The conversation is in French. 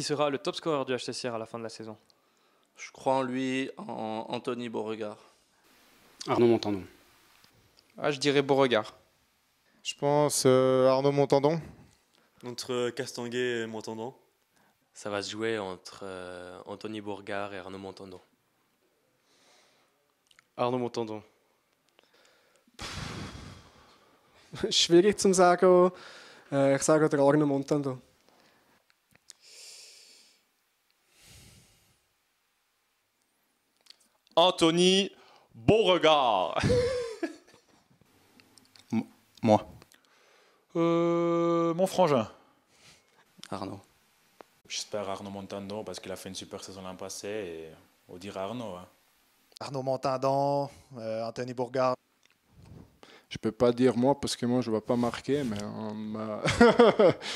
qui sera le top scorer du HCCR à la fin de la saison Je crois en lui, en Anthony Beauregard. Arnaud Montandon. Ah, je dirais Beauregard. Je pense euh, Arnaud Montandon. Entre Castanguet et Montandon. Ça va se jouer entre euh, Anthony Beauregard et Arnaud Montandon. Arnaud Montandon. Schwierig sagen. Äh, ich sage Arnaud Montandon. Anthony Beauregard. Moi. Euh, mon frangin. Arnaud. J'espère Arnaud Montandon parce qu'il a fait une super saison l'an passé Au dire Arnaud. Hein. Arnaud Montandon, euh, Anthony Bourgard. Je peux pas dire moi parce que moi je ne vais pas marquer, mais